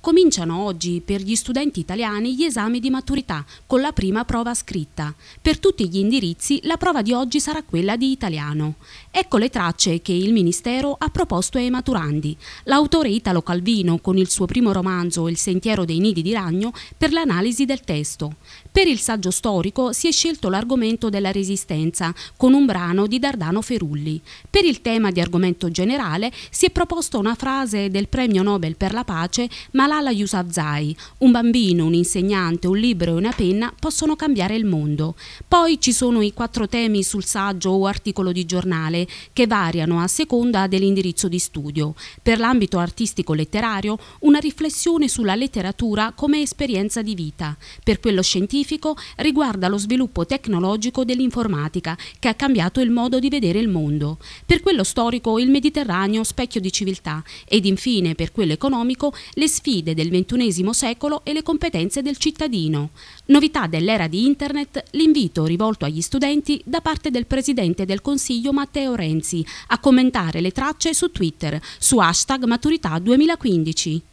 Cominciano oggi per gli studenti italiani gli esami di maturità con la prima prova scritta. Per tutti gli indirizzi la prova di oggi sarà quella di italiano. Ecco le tracce che il Ministero ha proposto ai maturandi. L'autore Italo Calvino con il suo primo romanzo Il sentiero dei nidi di ragno per l'analisi del testo. Per il saggio storico si è scelto l'argomento della resistenza con un brano di Dardano Ferulli. Per il tema di argomento generale si è proposta una frase del premio Nobel per la pace ma Malala Yousafzai. Un bambino, un insegnante, un libro e una penna possono cambiare il mondo. Poi ci sono i quattro temi sul saggio o articolo di giornale che variano a seconda dell'indirizzo di studio. Per l'ambito artistico-letterario una riflessione sulla letteratura come esperienza di vita. Per quello scientifico riguarda lo sviluppo tecnologico dell'informatica che ha cambiato il modo di vedere il mondo. Per quello storico il Mediterraneo specchio di civiltà ed infine per quello economico le sfide sfide del XXI secolo e le competenze del cittadino. Novità dell'era di Internet, l'invito rivolto agli studenti da parte del Presidente del Consiglio Matteo Renzi a commentare le tracce su Twitter, su hashtag Maturità 2015.